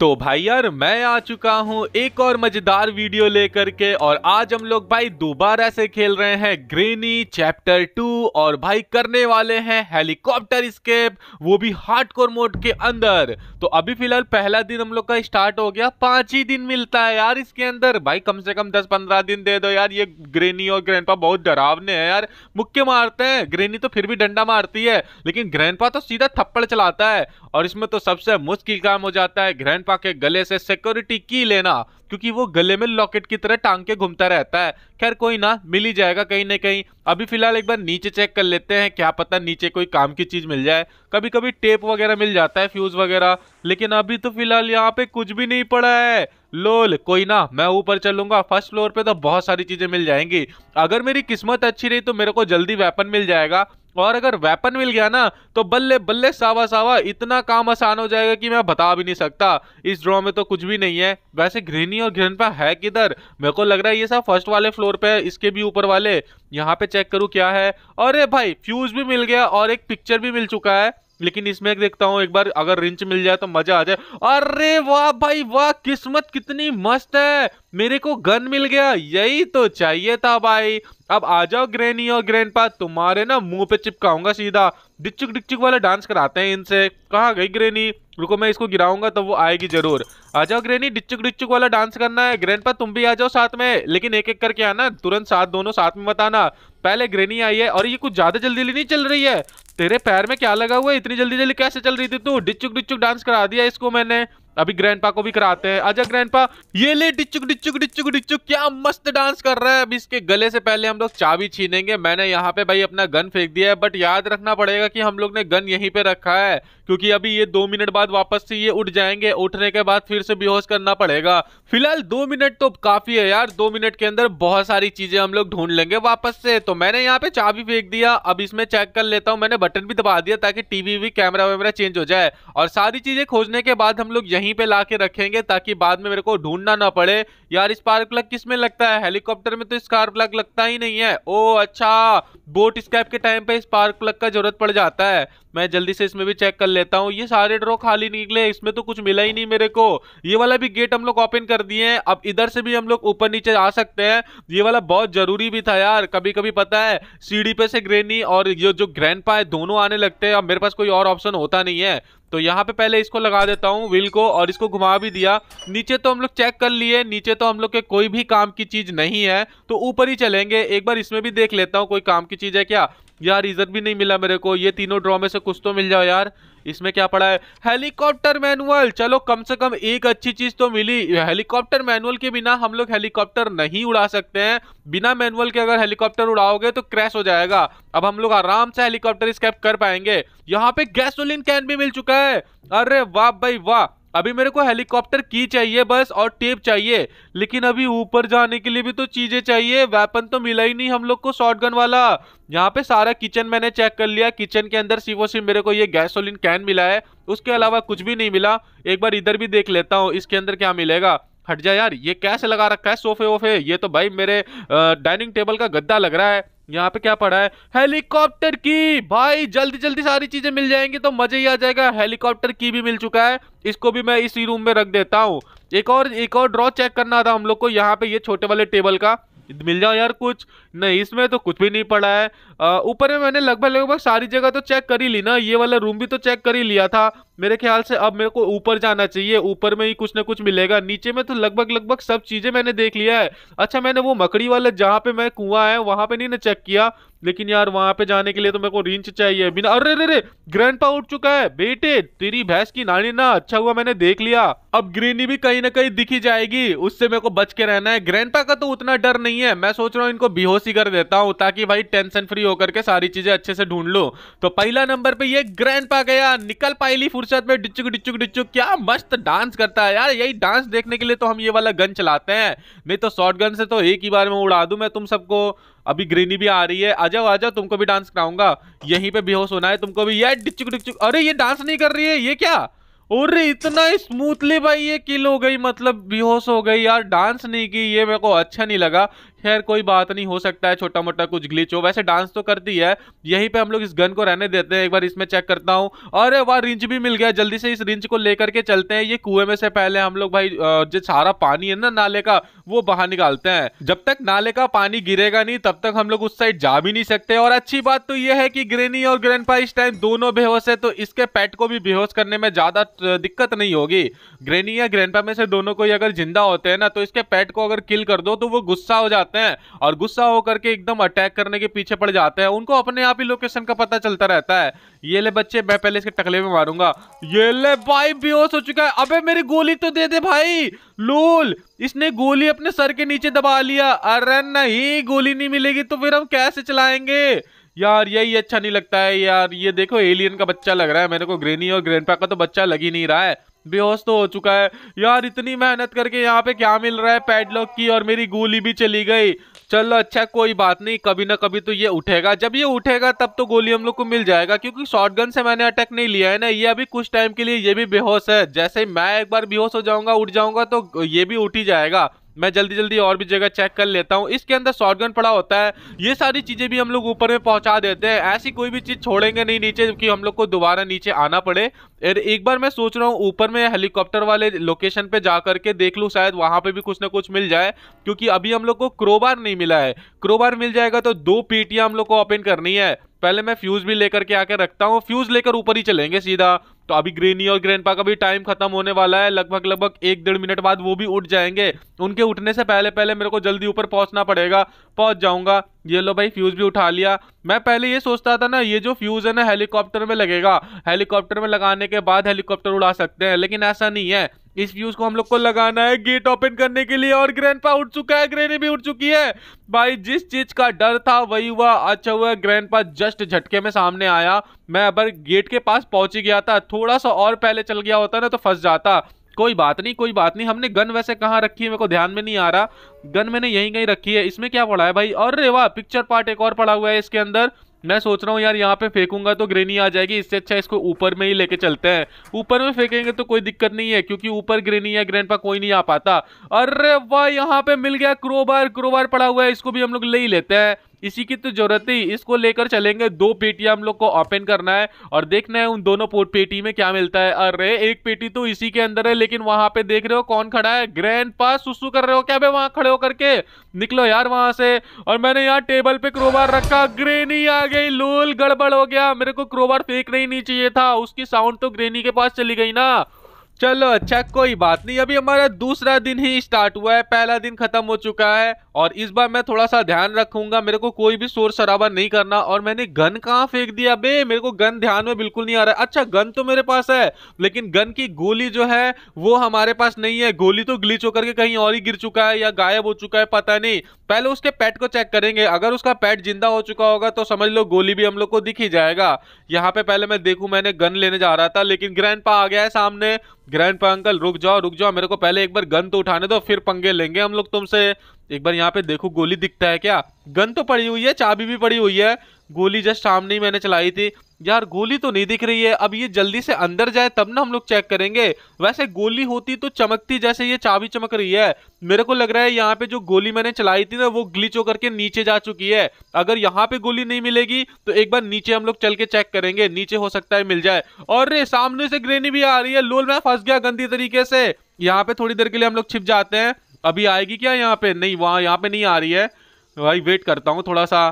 तो भाई यार मैं आ चुका हूँ एक और मजेदार वीडियो लेकर के और आज हम लोग भाई दोबारा से खेल रहे हैं ग्रेनी चैप्टर टू और भाई करने वाले हैं हेलीकॉप्टर स्केप वो भी हार्डकोर मोड के अंदर तो अभी फिलहाल पहला दिन हम लोग का स्टार्ट हो गया पांच ही दिन मिलता है यार इसके अंदर भाई कम से कम दस पंद्रह दिन दे दो यार ये ग्रेनी और ग्रैंड बहुत डरावने हैं यार मुक्के मारते हैं ग्रेनी तो फिर भी डंडा मारती है लेकिन ग्रैंड तो सीधा थप्पड़ चलाता है और इसमें तो सबसे मुश्किल काम हो जाता है ग्रैंड दीपा के गले से सिक्योरिटी की लेना क्योंकि वो गले में लॉकेट की तरह टांग के घूमता रहता है खैर कोई ना मिल ही जाएगा कहीं ना कहीं अभी फिलहाल एक बार नीचे चेक कर लेते हैं क्या पता नीचे कोई काम की चीज़ मिल जाए कभी कभी टेप वगैरह मिल जाता है फ्यूज़ वगैरह लेकिन अभी तो फिलहाल यहाँ पे कुछ भी नहीं पड़ा है लोल कोई ना मैं ऊपर चलूंगा फर्स्ट फ्लोर पे तो बहुत सारी चीज़ें मिल जाएंगी अगर मेरी किस्मत अच्छी रही तो मेरे को जल्दी वेपन मिल जाएगा और अगर वेपन मिल गया ना तो बल्ले बल्ले सावा सावा इतना काम आसान हो जाएगा कि मैं बता भी नहीं सकता इस ड्रॉ में तो कुछ भी नहीं है वैसे घृणी और पर है किधर मेरे को लग रहा है ये सब फर्स्ट वाले फ्लोर पे है इसके भी ऊपर वाले यहाँ पे चेक करूँ क्या है अरे भाई फ्यूज भी मिल गया और एक पिक्चर भी मिल चुका है लेकिन इसमें देखता हूँ एक बार अगर रिंच मिल जाए तो मजा आ जाए अरे वाह भाई वाह किस्मत कितनी मस्त है मेरे को गन मिल गया यही तो चाहिए था भाई अब आ जाओ ग्रेनी और ग्रैंड पा तुम्हारे ना मुंह पे चिपकाऊंगा सीधा डिचुक डिचुक वाला डांस कराते हैं इनसे कहाँ गई ग्रेनी रुको मैं इसको गिराऊंगा तो वो आएगी जरूर आ जाओ ग्रेनी डिचुक डिचुक वाला डांस करना है ग्रैंड पा तुम भी आ जाओ साथ में लेकिन एक एक करके आना तुरंत साथ दोनों साथ में बताना पहले ग्रेनी आई है और ये कुछ ज्यादा जल्दी नहीं चल रही है तेरे पैर में क्या लगा हुआ है इतनी जल्दी जल्दी कैसे चल रही थी तू डिचुक डिचुक डांस करा दिया इसको मैंने अभी ग्रैंडपा को भी कराते हैं अजय ग्रैंडपा ये ले डिचुक डिचुक डिचुक डिचुक क्या मस्त डांस कर रहा है अभी इसके गले से पहले हम लोग चाबी छीनेंगे मैंने यहाँ पे भाई अपना गन फेंक दिया है बट याद रखना पड़ेगा कि हम लोग ने गन यहीं पे रखा है क्योंकि अभी ये दो मिनट बाद वापस से ये उठ जाएंगे उठने के बाद फिर से बेहोश करना पड़ेगा फिलहाल दो मिनट तो काफी है यार दो मिनट के अंदर बहुत सारी चीजें हम लोग ढूंढ लेंगे वापस से तो मैंने यहाँ पे चाबी फेंक दिया अब इसमें चेक कर लेता हूँ मैंने बटन भी दबा दिया ताकि टीवी भी कैमरा वैमरा चेंज हो जाए और सारी चीजें खोजने के बाद हम लोग यही यहीं पे ला रखेंगे ताकि बाद में मेरे को ढूंढना ना पड़े यार स्पार्क प्लग किस में लगता है हेलीकॉप्टर में तो स्पार्क प्लग लगता ही नहीं है ओ अच्छा बोट स्कैप के टाइम पे स्पार्क प्लग का जरूरत पड़ जाता है मैं जल्दी से इसमें भी चेक कर लेता हूँ ये सारे ड्रो खाली निकले इसमें तो कुछ मिला ही नहीं मेरे को ये वाला भी गेट हम लोग ओपन कर दिए हैं अब इधर से भी हम लोग ऊपर नीचे आ सकते हैं ये वाला बहुत जरूरी भी था यार कभी कभी पता है सीढ़ी पे से ग्रेनी और ये जो ग्रैंड है दोनों आने लगते हैं अब मेरे पास कोई और ऑप्शन होता नहीं है तो यहाँ पे पहले इसको लगा देता हूँ व्हील को और इसको घुमा भी दिया नीचे तो हम लोग चेक कर लिए नीचे तो हम लोग के कोई भी काम की चीज़ नहीं है तो ऊपर ही चलेंगे एक बार इसमें भी देख लेता हूँ कोई काम की चीज़ है क्या यार रीजन भी नहीं मिला मेरे को ये तीनों ड्रॉ में से कुछ तो मिल जाओ यार इसमें क्या पड़ा है हेलीकॉप्टर मैनुअल चलो कम से कम एक अच्छी चीज तो मिली हेलीकॉप्टर मैनुअल के बिना हम लोग हेलीकॉप्टर नहीं उड़ा सकते हैं बिना मैनुअल के अगर हेलीकॉप्टर उड़ाओगे तो क्रैश हो जाएगा अब हम लोग आराम से हेलीकॉप्टर स्कैप कर पाएंगे यहाँ पे गैसोलिन कैन भी मिल चुका है अरे वाह भाई वाह अभी मेरे को हेलीकॉप्टर की चाहिए बस और टेप चाहिए लेकिन अभी ऊपर जाने के लिए भी तो चीज़ें चाहिए वेपन तो मिला ही नहीं हम लोग को शॉर्ट वाला यहाँ पे सारा किचन मैंने चेक कर लिया किचन के अंदर सिर्फ और सिर्फ मेरे को ये गैसोलिन कैन मिला है उसके अलावा कुछ भी नहीं मिला एक बार इधर भी देख लेता हूँ इसके अंदर क्या मिलेगा हट जा यार ये कैसे लगा रखा है सोफे वोफे ये तो भाई मेरे डाइनिंग टेबल का गद्दा लग रहा है यहाँ पे क्या पड़ा है हेलीकॉप्टर की भाई जल्दी जल्दी सारी चीजें मिल जाएंगी तो मज़ा ही आ जाएगा हेलीकॉप्टर की भी मिल चुका है इसको भी मैं इसी रूम में रख देता हूँ एक और एक और ड्रॉ चेक करना था हम लोग को यहाँ पे ये छोटे वाले टेबल का मिल जाओ यार कुछ नहीं इसमें तो कुछ भी नहीं पड़ा है ऊपर में मैंने लगभग लगभग सारी जगह तो चेक कर ही ली ना ये वाला रूम भी तो चेक कर ही लिया था मेरे ख्याल से अब मेरे को ऊपर जाना चाहिए ऊपर में ही कुछ ना कुछ मिलेगा नीचे में तो लगभग लगभग सब चीज़ें मैंने देख लिया है अच्छा मैंने वो मकड़ी वाला जहाँ पे मैं कुआँ है वहाँ पर नहीं ना चेक किया लेकिन यार वहां पे जाने के लिए तो मेरे को रिंच चाहिए बिना अरे रे रे ग्रैंड पा उठ चुका है बेटे तेरी भैंस की नानी ना अच्छा हुआ मैंने देख लिया अब ग्रीनी भी कहीं ना कहीं दिखी जाएगी उससे मेरे को बच के रहना है ग्रैंड का तो उतना डर नहीं है मैं सोच रहा हूँ इनको बेहोशी कर देता हूँ ताकि भाई टेंशन फ्री होकर के सारी चीजें अच्छे से ढूंढ लो तो पहला नंबर पे ये ग्रैंड पा गया निकल पाई फुर्सत में डिचुक डिचुक डिचुक क्या मस्त डांस करता है यार यही डांस देखने के लिए तो हम ये वाला गन चलाते हैं नहीं तो शॉर्ट गन से तो एक ही बार में उड़ा दू मैं तुम सबको अभी ग्रीनी भी आ रही है आ जाओ आ जाओ तुमको भी डांस कराऊंगा यहीं पे बेहोश होना है तुमको भी ये डिचुक डिचुक अरे ये डांस नहीं कर रही है ये क्या अरे इतना स्मूथली भाई ये किल हो गई मतलब बेहोश हो गई यार डांस नहीं की ये मेरे को अच्छा नहीं लगा खैर कोई बात नहीं हो सकता है छोटा मोटा कुछ ग्लिच हो वैसे डांस तो करती है यहीं पे हम लोग इस गन को रहने देते हैं एक बार इसमें चेक करता हूँ अरे वाह रिंच भी मिल गया जल्दी से इस रिंच को लेकर के चलते हैं ये कुएं में से पहले हम लोग भाई जो सारा पानी है ना नाले का वो बाहर निकालते हैं जब तक नाले का पानी गिरेगा नहीं तब तक हम लोग उस साइड जा भी नहीं सकते और अच्छी बात तो ये है कि ग्रेनी और ग्रैंड इस टाइम दोनों बेहोश है तो इसके पेट को भी बेहोश करने में ज्यादा दिक्कत नहीं होगी ग्रेनी या ग्रैंड में से दोनों को अगर जिंदा होते हैं ना तो इसके पेट को अगर किल कर दो तो वो गुस्सा हो जाता जाते हैं और गुस्सा होकर के एकदम अटैक करने के पीछे पड़ जाते हैं उनको अपने आप ही लोकेशन का पता चलता रहता है ये ले बच्चे मैं पहले इसके टकले में मारूंगा ये ले भाई बेहोश हो चुका है अबे मेरी गोली तो दे दे भाई लोल इसने गोली अपने सर के नीचे दबा लिया अरे नहीं गोली नहीं मिलेगी तो फिर हम कैसे चलाएंगे यार यही अच्छा नहीं लगता है यार ये देखो एलियन का बच्चा लग रहा है मेरे को ग्रेनी और ग्रैंडपा का तो बच्चा लग ही नहीं रहा है बेहोश तो हो चुका है यार इतनी मेहनत करके यहाँ पे क्या मिल रहा है पैडलॉक की और मेरी गोली भी चली गई चलो अच्छा कोई बात नहीं कभी ना कभी तो ये उठेगा जब ये उठेगा तब तो गोली हम लोग को मिल जाएगा क्योंकि शॉटगन से मैंने अटैक नहीं लिया है ना ये अभी कुछ टाइम के लिए ये भी बेहोश है जैसे मैं एक बार बेहोश हो जाऊंगा उठ जाऊंगा तो ये भी उठ ही जाएगा मैं जल्दी जल्दी और भी जगह चेक कर लेता हूँ इसके अंदर शॉर्टगन पड़ा होता है ये सारी चीज़ें भी हम लोग ऊपर में पहुँचा देते हैं ऐसी कोई भी चीज़ छोड़ेंगे नहीं नीचे कि हम लोग को दोबारा नीचे आना पड़े एक बार मैं सोच रहा हूँ ऊपर में हेलीकॉप्टर वाले लोकेशन पे जा करके देख लूँ शायद वहाँ पे भी कुछ ना कुछ मिल जाए क्योंकि अभी हम लोग को क्रोबार नहीं मिला है क्रोबार मिल जाएगा तो दो पीटियाँ हम लोग को ओपन करनी है पहले मैं फ्यूज भी लेकर के आके रखता हूँ फ्यूज लेकर ऊपर ही चलेंगे सीधा तो अभी ग्रेनी और ग्रैंडपा का भी टाइम खत्म होने वाला है लगभग लगभग एक डेढ़ मिनट बाद वो भी उठ जाएंगे उनके उठने से पहले पहले मेरे को जल्दी ऊपर पहुंचना पड़ेगा पहुंच जाऊंगा ये लो भाई फ्यूज़ भी उठा लिया मैं पहले ये सोचता था ना ये जो फ्यूज़ है ना हेलीकॉप्टर में लगेगा हेलीकॉप्टर में लगाने के बाद हेलीकॉप्टर उड़ा सकते हैं लेकिन ऐसा नहीं है इस फ्यूज को हम लोग को लगाना है गेट ओपन करने के लिए और पा उठ चुका है ग्रेनी भी उठ चुकी है भाई जिस चीज का डर था वही हुआ अच्छा हुआ पा जस्ट झटके में सामने आया मैं अबर गेट के पास पहुंच ही गया था थोड़ा सा और पहले चल गया होता ना तो फंस जाता कोई बात नहीं कोई बात नहीं हमने गन वैसे कहाँ रखी है मेरे को ध्यान में नहीं आ रहा गन मैंने यहीं कहीं रखी है इसमें क्या पड़ा है भाई और रे वाह पिक्चर पार्ट एक और पड़ा हुआ है इसके अंदर मैं सोच रहा हूँ यार यहाँ पे फेंकूंगा तो ग्रेनी आ जाएगी इससे अच्छा इसको ऊपर में ही लेके चलते हैं ऊपर में फेंकेंगे तो कोई दिक्कत नहीं है क्योंकि ऊपर ग्रेनी या ग्रैंड कोई नहीं आ पाता अरे वाह यहाँ पे मिल गया क्रोबार क्रोबार पड़ा हुआ है इसको भी हम लोग ले ही लेते हैं इसी की तो जरूरत ही इसको लेकर चलेंगे दो पेटी हम लोग को ओपन करना है और देखना है उन दोनों पेटी में क्या मिलता है अरे एक पेटी तो इसी के अंदर है लेकिन वहां पे देख रहे हो कौन खड़ा है ग्रैंड पास सुसु कर रहे हो क्या भाई वहां खड़े होकर के निकलो यार वहां से और मैंने यहाँ टेबल पे क्रोबार रखा ग्रेनी आ गई लोल गड़बड़ हो गया मेरे को क्रोबार फेंकना ही नहीं चाहिए था उसकी साउंड तो ग्रेनी के पास चली गई ना चलो अच्छा कोई बात नहीं अभी हमारा दूसरा दिन ही स्टार्ट हुआ है पहला दिन खत्म हो चुका है और इस बार मैं थोड़ा सा ध्यान रखूंगा मेरे को कोई भी शोर शराबा नहीं करना और मैंने गन कहाँ फेंक दिया बे मेरे को गन ध्यान में बिल्कुल नहीं आ रहा अच्छा गन तो मेरे पास है लेकिन गन की गोली जो है वो हमारे पास नहीं है गोली तो ग्लीच होकर के कहीं और ही गिर चुका है या गायब हो चुका है पता नहीं पहले उसके पैट को चेक करेंगे अगर उसका पैट जिंदा हो चुका होगा तो समझ लो गोली भी हम लोग को दिख ही जाएगा यहाँ पे पहले मैं देखू मैंने गन लेने जा रहा था लेकिन ग्रैंड आ गया है सामने ग्रैंड पा अंकल रुक जाओ रुक जाओ मेरे को पहले एक बार गन तो उठाने दो फिर पंगे लेंगे हम लोग तुमसे एक बार यहाँ पे देखो गोली दिखता है क्या गन तो पड़ी हुई है चाबी भी पड़ी हुई है गोली जस्ट सामने ही मैंने चलाई थी यार गोली तो नहीं दिख रही है अब ये जल्दी से अंदर जाए तब ना हम लोग चेक करेंगे वैसे गोली होती तो चमकती जैसे ये चाबी चमक रही है मेरे को लग रहा है यहाँ पे जो गोली मैंने चलाई थी ना वो ग्लिच होकर के नीचे जा चुकी है अगर यहाँ पे गोली नहीं मिलेगी तो एक बार नीचे हम लोग चल के चेक करेंगे नीचे हो सकता है मिल जाए और रे सामने से ग्रेनी भी आ रही है लोल मैं फंस गया गंदी तरीके से यहाँ पे थोड़ी देर के लिए हम लोग छिप जाते हैं अभी आएगी क्या यहाँ पे नहीं वहाँ यहाँ पे नहीं आ रही है भाई वेट करता हूँ थोड़ा सा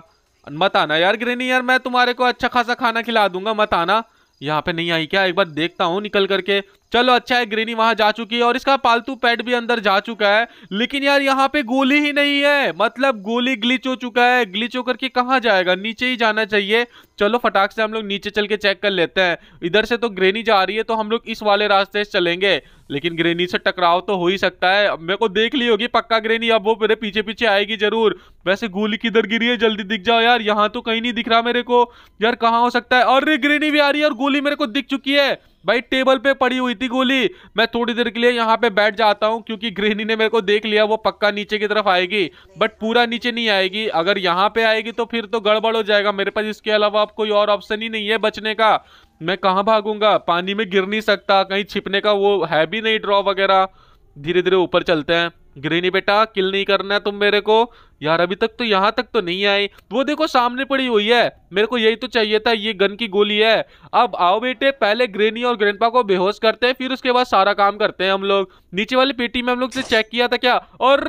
मत आना यार ग्रेनी यार मैं तुम्हारे को अच्छा खासा खाना खिला दूंगा मत आना यहाँ पे नहीं आई क्या एक बार देखता हूँ निकल करके चलो अच्छा है ग्रीनी वहां जा चुकी है और इसका पालतू पैड भी अंदर जा चुका है लेकिन यार यहाँ पे गोली ही नहीं है मतलब गोली ग्लिच हो चुका है ग्लिच होकर के कहाँ जाएगा नीचे ही जाना चाहिए चलो फटाक से हम लोग नीचे चल के चेक कर लेते हैं इधर से तो ग्रेनी जा रही है तो हम लोग इस वाले रास्ते से चलेंगे लेकिन ग्रेनी से टकराव तो हो ही सकता है मेरे को देख ली होगी पक्का ग्रेनी अब वो मेरे पीछे पीछे आएगी जरूर वैसे गोली किधर गिरी है जल्दी दिख जाओ यार यहाँ तो कहीं नहीं दिख रहा मेरे को यार कहाँ हो सकता है अरे ग्रेनी भी आ रही है और गोली मेरे को दिख चुकी है भाई टेबल पे पड़ी हुई थी गोली मैं थोड़ी देर के लिए यहाँ पे बैठ जाता हूँ क्योंकि गृहिणी ने मेरे को देख लिया वो पक्का नीचे की तरफ आएगी बट पूरा नीचे नहीं आएगी अगर यहाँ पे आएगी तो फिर तो गड़बड़ हो जाएगा मेरे पास इसके अलावा अब कोई और ऑप्शन ही नहीं है बचने का मैं कहाँ भागूंगा पानी में गिर नहीं सकता कहीं छिपने का वो है भी नहीं ड्रॉ वगैरह धीरे धीरे ऊपर चलते हैं ग्रीनी बेटा किल नहीं करना है तुम मेरे को यार अभी तक तो यहाँ तक तो नहीं आई वो देखो सामने पड़ी हुई है मेरे को यही तो चाहिए था ये गन की गोली है अब आओ बेटे पहले ग्रेनी और ग्रैंडपा को बेहोश करते हैं फिर उसके बाद सारा काम करते हैं हम लोग नीचे वाली पेटी में हम लोग से चेक किया था क्या और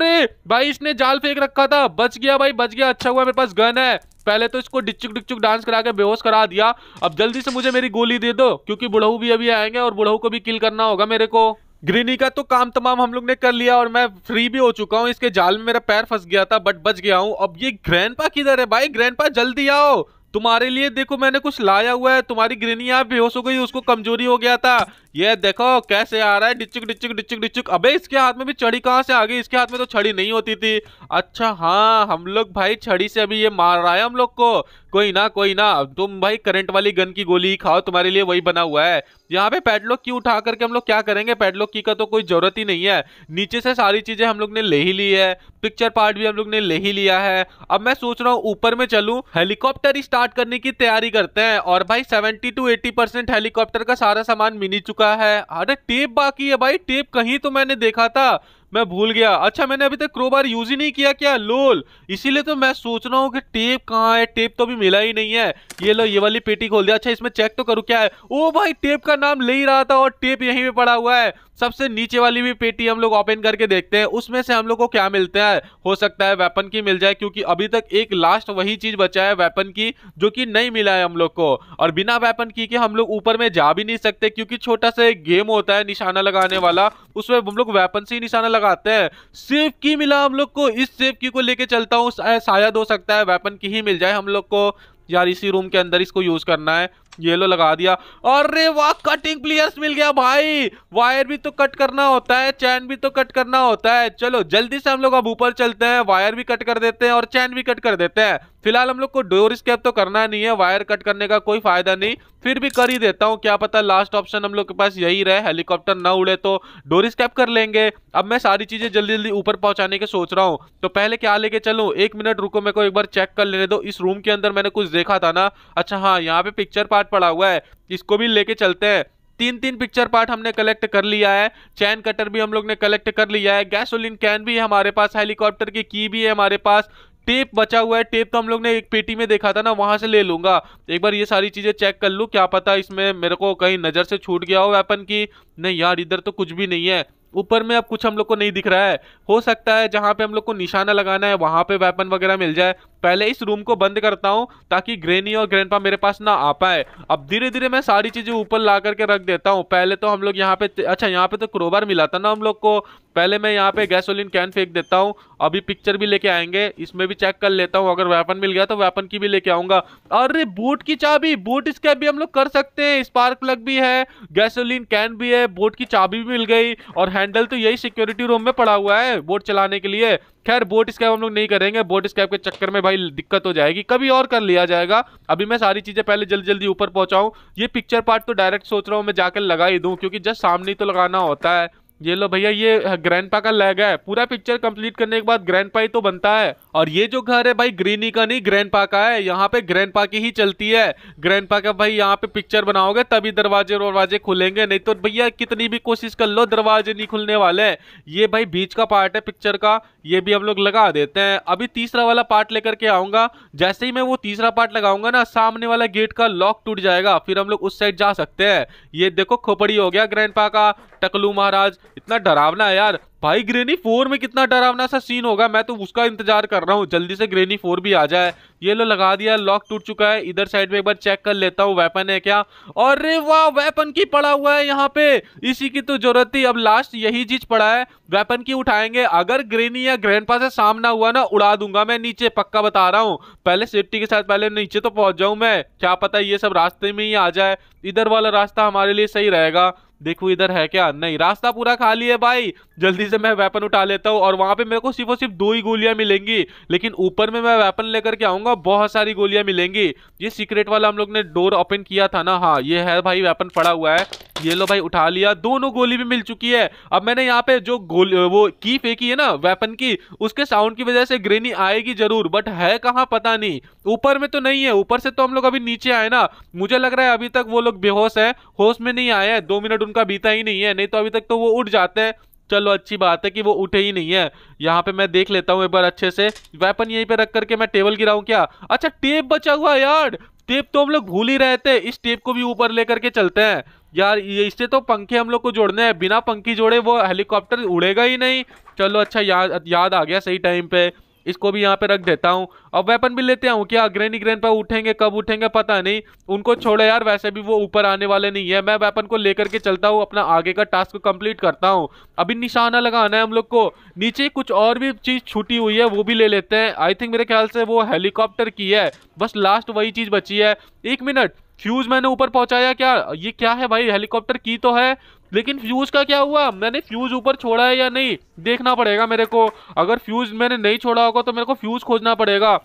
भाई इसने जाल फेंक रखा था बच गया भाई बच गया अच्छा हुआ मेरे पास गन है पहले तो इसको डिचुक डिचुक डांस करा के बेहोश करा दिया अब जल्दी से मुझे मेरी गोली दे दो क्योंकि बुढ़ऊ भी अभी आएंगे और बुढ़ऊ को भी किल करना होगा मेरे को ग्रीनी का तो काम तमाम हम लोग ने कर लिया और मैं फ्री भी हो चुका हूँ इसके जाल में मेरा पैर फंस गया था बट बच गया हूँ अब ये ग्रैंडपा किधर है भाई ग्रैंडपा जल्दी आओ तुम्हारे लिए देखो मैंने कुछ लाया हुआ है तुम्हारी ग्रीनी यहाँ बेहोश हो गई उसको कमजोरी हो गया था ये देखो कैसे आ रहा है डिचुक डिचुक डिचुक डिचुक अबे इसके हाथ में भी छड़ी कहाँ से आ गई इसके हाथ में तो छड़ी नहीं होती थी अच्छा हाँ हम लोग भाई छड़ी से अभी ये मार रहा है हम लोग को कोई ना कोई ना तुम भाई करंट वाली गन की गोली ही खाओ तुम्हारे लिए वही बना हुआ है यहाँ पे पैडलॉक की उठा करके हम लोग क्या करेंगे पैडलॉक की का तो कोई जरूरत ही नहीं है नीचे से सारी चीजें हम लोग ने ले ही ली है पिक्चर पार्ट भी हम लोग ने ले ही लिया है अब मैं सोच रहा हूँ ऊपर में चलू हेलीकॉप्टर स्टार्ट करने की तैयारी करते हैं और भाई seventy two eighty percent helicopter का सारा सामान मिल चुका है अरे टेप बाकी है भाई टेप कहीं तो मैंने देखा था मैं भूल गया अच्छा मैंने अभी तक क्रोबार यूज ही नहीं किया क्या लोल इसीलिए तो मैं सोच रहा हूँ कि टेप कहाँ है टेप तो अभी मिला ही नहीं है ये लो ये वाली पेटी खोल दिया अच्छा इसमें चेक तो करूँ क्या है ओ भाई टेप का नाम ले ही रहा था और टेप यहीं पे पड़ा हुआ है सबसे नीचे वाली भी पेटी हम लोग ओपन करके देखते हैं उसमें से हम लोग को क्या मिलता है हो सकता है वेपन की मिल जाए क्योंकि अभी तक एक लास्ट वही चीज बचा है वेपन की जो कि नहीं मिला है हम लोग को और बिना वेपन की के हम लोग ऊपर में जा भी नहीं सकते क्योंकि छोटा सा एक गेम होता है निशाना लगाने वाला उसमें हम लोग वेपन से ही निशाना लगाते हैं सेफ की मिला हम लोग को इस सेफ की को लेके चलता हूँ शायद हो सकता है वेपन की ही मिल जाए हम लोग को यार इसी रूम के अंदर इसको यूज करना है येलो लगा दिया अरे वाह कटिंग प्लेयर्स मिल गया भाई वायर भी तो कट करना होता है चैन भी तो कट करना होता है चलो जल्दी से हम लोग अब ऊपर चलते हैं वायर भी कट कर देते हैं और चैन भी कट कर देते हैं फिलहाल हम लोग को डोर स्केप तो करना नहीं है वायर कट करने का कोई फायदा नहीं फिर भी कर ही देता हूँ क्या पता लास्ट ऑप्शन हम लोग के पास यही रहे हेलीकॉप्टर ना उड़े तो डोर स्केप कर लेंगे अब मैं सारी चीज़ें जल्दी जल्दी ऊपर पहुँचाने के सोच रहा हूँ तो पहले क्या लेके चलू एक मिनट रुको मेरे को एक बार चेक कर लेने दो इस रूम के अंदर मैंने कुछ देखा था ना अच्छा हाँ यहाँ पे पिक्चर पार्ट पड़ा हुआ है इसको भी लेके चलते हैं तीन तीन पिक्चर पार्ट हमने कलेक्ट कर लिया है चैन कटर भी हम लोग ने कलेक्ट कर लिया है गैसोलिन कैन भी है हमारे पास हेलीकॉप्टर की की भी है हमारे पास टेप बचा हुआ है टेप तो हम लोग ने एक पेटी में देखा था ना वहां से ले लूंगा एक बार ये सारी चीजें चेक कर लूँ क्या पता इसमें मेरे को कहीं नजर से छूट गया हो वेपन की नहीं यार इधर तो कुछ भी नहीं है ऊपर में अब कुछ हम लोग को नहीं दिख रहा है हो सकता है जहाँ पे हम लोग को निशाना लगाना है वहाँ पे वेपन वगैरह मिल जाए पहले इस रूम को बंद करता हूँ ताकि ग्रेनी और ग्रैंडपा मेरे पास ना आ पाए अब धीरे धीरे मैं सारी चीज़ें ऊपर ला करके रख देता हूँ पहले तो हम लोग यहाँ पे अच्छा यहाँ पे तो क्रोबार मिला था ना हम लोग को पहले मैं यहाँ पे गैसोलिन कैन फेंक देता हूँ अभी पिक्चर भी लेके आएंगे इसमें भी चेक कर लेता हूँ अगर वेपन मिल गया तो वेपन की भी लेके आऊँगा अरे बूट की चाबी बूट इसके भी हम लोग कर सकते हैं स्पार्क प्लग भी है गैसोलिन कैन भी है बूट की चाबी भी मिल गई और हैंड हैंडल तो यही सिक्योरिटी रूम में पड़ा हुआ है बोट चलाने के लिए खैर बोट स्कैप हम लोग नहीं करेंगे बोट स्कैप के चक्कर में भाई दिक्कत हो जाएगी कभी और कर लिया जाएगा अभी मैं सारी चीज़ें पहले जल्दी जल्दी ऊपर पहुंचाऊं ये पिक्चर पार्ट तो डायरेक्ट सोच रहा हूँ मैं जाकर लगा ही दूँ क्योंकि जस्ट सामने तो लगाना होता है ये लो भैया ये ग्रैंड का लैग है पूरा पिक्चर कंप्लीट करने के बाद ग्रैंड ही तो बनता है और ये जो घर है भाई ग्रीनी का नहीं ग्रैंड पा का है यहाँ पे ग्रैंड पा की ही चलती है ग्रैंड पा का भाई यहाँ पे पिक्चर बनाओगे तभी दरवाजे दरवाजे खुलेंगे नहीं तो भैया कितनी भी कोशिश कर लो दरवाजे नहीं खुलने वाले ये भाई बीच का पार्ट है पिक्चर का ये भी हम लोग लगा देते हैं अभी तीसरा वाला पार्ट लेकर के आऊंगा जैसे ही मैं वो तीसरा पार्ट लगाऊंगा ना सामने वाला गेट का लॉक टूट जाएगा फिर हम लोग उस साइड जा सकते हैं ये देखो खोपड़ी हो गया ग्रैंड का टकलू महाराज इतना डरावना है यार भाई ग्रेनी फोर में कितना डरावना सा सीन होगा मैं तो उसका इंतजार कर रहा हूँ जल्दी से ग्रेनी फोर भी आ जाए ये लो लगा दिया लॉक टूट चुका है इधर साइड में एक बार चेक कर लेता हूँ वेपन है क्या और वाह वेपन की पड़ा हुआ है यहाँ पे इसी की तो जरूरत थी अब लास्ट यही चीज पड़ा है वेपन की उठाएंगे अगर ग्रेनी या पास से सामना हुआ ना उड़ा दूंगा मैं नीचे पक्का बता रहा हूँ पहले सेफ्टी के साथ पहले नीचे तो पहुंच जाऊं मैं क्या पता ये सब रास्ते में ही आ जाए इधर वाला रास्ता हमारे लिए सही रहेगा देखो इधर है क्या नहीं रास्ता पूरा खाली है भाई जल्दी से मैं वेपन उठा लेता हूँ और वहां पे मेरे को सिर्फ और सिर्फ दो ही गोलियां मिलेंगी लेकिन ऊपर में मैं वेपन लेकर के आऊंगा बहुत सारी गोलियां मिलेंगी ये सीक्रेट वाला हम लोग ने डोर ओपन किया था ना हाँ ये है भाई वेपन पड़ा हुआ है ये लो भाई उठा लिया दोनों गोली भी मिल चुकी है अब मैंने यहाँ पे जो गोल वो की फेंकी है ना वेपन की उसके साउंड की वजह से ग्रेनी आएगी जरूर बट है कहाँ पता नहीं ऊपर में तो नहीं है ऊपर से तो हम लोग अभी नीचे आए ना मुझे लग रहा है अभी तक वो लोग बेहोश है होश में नहीं आए हैं दो मिनट उनका बीता ही नहीं है नहीं तो अभी तक तो वो उठ जाते हैं चलो अच्छी बात है कि वो उठे ही नहीं है यहाँ पे मैं देख लेता हूँ एक बार अच्छे से वेपन यहीं पे रख करके मैं टेबल गिराऊं क्या अच्छा टेप बचा हुआ यार टेप तो हम लोग भूल ही रहे थे इस टेप को भी ऊपर लेकर के चलते हैं यार ये इससे तो पंखे हम लोग को जोड़ने हैं बिना पंखी जोड़े वो हेलीकॉप्टर उड़ेगा ही नहीं चलो अच्छा याद याद आ गया सही टाइम पे इसको भी यहाँ पे रख देता हूँ अब वेपन भी लेते आऊँ क्या ग्रेनी ग्रेन पर उठेंगे कब उठेंगे पता नहीं उनको छोड़े यार वैसे भी वो ऊपर आने वाले नहीं है मैं वेपन को लेकर के चलता हूँ अपना आगे का टास्क कंप्लीट करता हूँ अभी निशाना लगाना है हम लोग को नीचे कुछ और भी चीज़ छूटी हुई है वो भी ले लेते हैं आई थिंक मेरे ख्याल से वो हेलीकॉप्टर की है बस लास्ट वही चीज़ बची है एक मिनट फ्यूज मैंने ऊपर पहुंचाया क्या ये क्या है भाई हेलीकॉप्टर की तो है लेकिन फ्यूज़ का क्या हुआ मैंने फ्यूज़ ऊपर छोड़ा है या नहीं देखना पड़ेगा मेरे को अगर फ्यूज़ मैंने नहीं छोड़ा होगा तो मेरे को फ्यूज़ खोजना पड़ेगा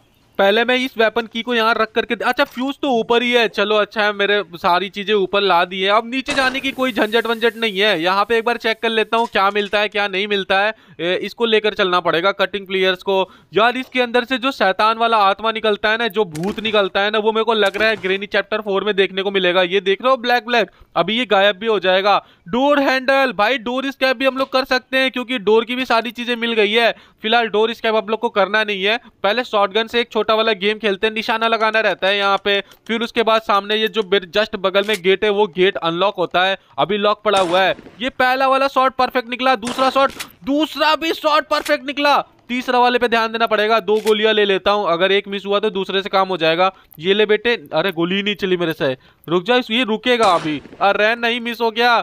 पहले मैं इस वेपन की को यहाँ रख करके अच्छा फ्यूज तो ऊपर ही है चलो अच्छा है मेरे सारी चीजें ऊपर ला दी है अब नीचे जाने की कोई झंझट वंझट नहीं है यहाँ पे एक बार चेक कर लेता हूँ क्या मिलता है क्या नहीं मिलता है इसको लेकर चलना पड़ेगा कटिंग प्लेयर्स को यार इसके अंदर से जो शैतान वाला आत्मा निकलता है ना जो भूत निकलता है ना वो मेरे को लग रहा है ग्रेनी चैप्टर फोर में देखने को मिलेगा ये देख रहे हो ब्लैक ब्लैक अभी ये गायब भी हो जाएगा डोर हैंडल भाई डोर स्कैप भी हम लोग कर सकते हैं क्योंकि डोर की भी सारी चीजें मिल गई है फिलहाल डोर स्कैप हम लोग को करना नहीं है पहले शॉर्ट से एक छोटा छोटा वाला गेम खेलते हैं निशाना लगाना रहता है यहाँ पे फिर उसके बाद सामने ये जो जस्ट बगल में गेट है वो गेट अनलॉक होता है अभी लॉक पड़ा हुआ है ये पहला वाला शॉर्ट परफेक्ट निकला दूसरा शॉर्ट दूसरा भी शॉर्ट परफेक्ट निकला तीसरा वाले पे ध्यान देना पड़ेगा दो गोलियां ले लेता हूं अगर एक मिस हुआ तो दूसरे से काम हो जाएगा ये ले बेटे अरे गोली नहीं चली मेरे से रुक जाओ ये रुकेगा अभी अरे नहीं मिस हो गया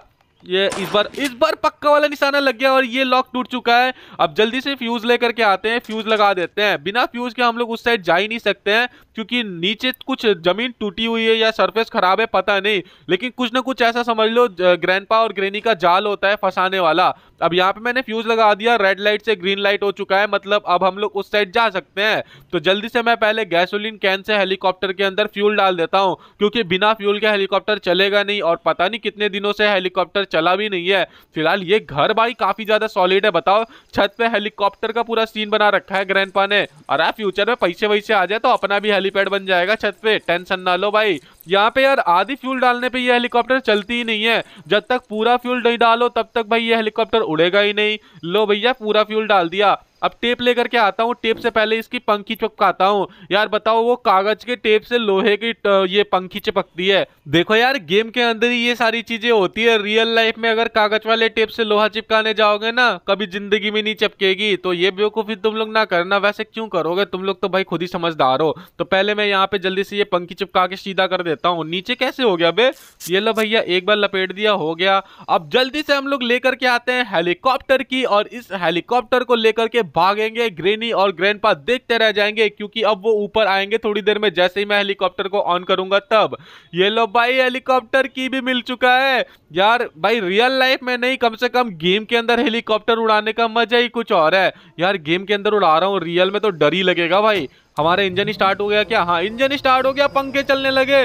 ये इस बार इस बार पक्का वाला निशाना लग गया और ये लॉक टूट चुका है अब जल्दी से फ्यूज लेकर के आते हैं फ्यूज लगा देते हैं बिना फ्यूज के हम लोग उस साइड जा ही नहीं सकते हैं क्योंकि नीचे कुछ जमीन टूटी हुई है या सरफेस खराब है पता नहीं लेकिन कुछ ना कुछ ऐसा समझ लो ग्रैंडपा और ग्रेनी का जाल होता है फंसाने वाला अब यहाँ पे मैंने फ्यूज लगा दिया रेड लाइट से ग्रीन लाइट हो चुका है मतलब अब हम लोग उस साइड जा सकते हैं तो जल्दी से मैं पहले गैसोलिन कैन से हेलीकॉप्टर के अंदर फ्यूल डाल देता हूँ क्योंकि बिना फ्यूल के हेलीकॉप्टर चलेगा नहीं और पता नहीं कितने दिनों से हेलीकॉप्टर चला भी नहीं है फिलहाल ये घर भाई काफी ज्यादा सॉलिड है बताओ छत पे हेलीकॉप्टर का पूरा सीन बना रखा है ग्रैंड ने और आप फ्यूचर में पैसे वैसे आ जाए तो अपना भी हेलीपैड बन जाएगा छत पे टेंशन ना लो भाई यहाँ पे यार आधी फ्यूल डालने पे ये हेलीकॉप्टर चलती ही नहीं है जब तक पूरा फ्यूल नहीं डालो तब तक भाई ये हेलीकॉप्टर उड़ेगा ही नहीं लो भैया पूरा फ्यूल डाल दिया अब टेप लेकर के आता हूँ टेप से पहले इसकी पंखी चिपकाता हूँ यार बताओ वो कागज के टेप से लोहे की ये पंखी चिपकती है देखो यार गेम के अंदर ही ये सारी चीजें होती है रियल लाइफ में अगर कागज वाले टेप से लोहा चिपकाने जाओगे ना कभी जिंदगी में नहीं चिपकेगी तो ये बेवकूफी तुम लोग ना करना वैसे क्यों करोगे तुम लोग तो भाई खुद ही समझदार हो तो पहले मैं यहाँ पे जल्दी से ये पंखी चिपका के सीधा कर देता हूँ नीचे कैसे हो गया बे ये लो भैया एक बार लपेट दिया हो गया अब जल्दी से हम लोग लेकर के आते हैं हेलीकॉप्टर की और इस हेलीकॉप्टर को लेकर के भागेंगे ग्रेनी और ग्रैंडपा देखते रह जाएंगे क्योंकि अब वो ऊपर आएंगे थोड़ी देर में जैसे ही मैं हेलीकॉप्टर को ऑन करूंगा तब ये लो भाई हेलीकॉप्टर की भी मिल चुका है यार भाई रियल लाइफ में नहीं कम से कम गेम के अंदर हेलीकॉप्टर उड़ाने का मजा ही कुछ और है यार गेम के अंदर उड़ा रहा हूँ रियल में तो डर ही लगेगा भाई हमारा इंजन स्टार्ट हो गया क्या हाँ इंजन स्टार्ट हो गया पंखे चलने लगे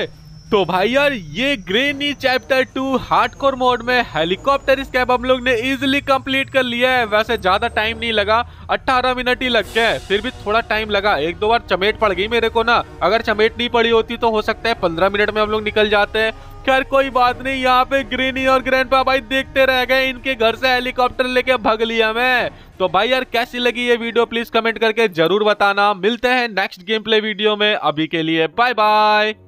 तो भाई यार ये Granny chapter two hardcore mode में हेलीकॉप्टर स्कैप हम लोग ने इजिली कंप्लीट कर लिया है वैसे ज्यादा टाइम नहीं लगा 18 मिनट ही लग गए फिर भी थोड़ा टाइम लगा एक दो बार चमेट पड़ गई मेरे को ना अगर चमेट नहीं पड़ी होती तो हो सकता है 15 मिनट में हम लोग निकल जाते हैं खैर कोई बात नहीं यहाँ पे ग्रीनी और ग्रैंड भाई देखते रह गए इनके घर से हेलीकॉप्टर लेके भग लिया मैं तो भाई यार कैसी लगी ये वीडियो प्लीज कमेंट करके जरूर बताना मिलते हैं नेक्स्ट गेम प्ले वीडियो में अभी के लिए बाय बाय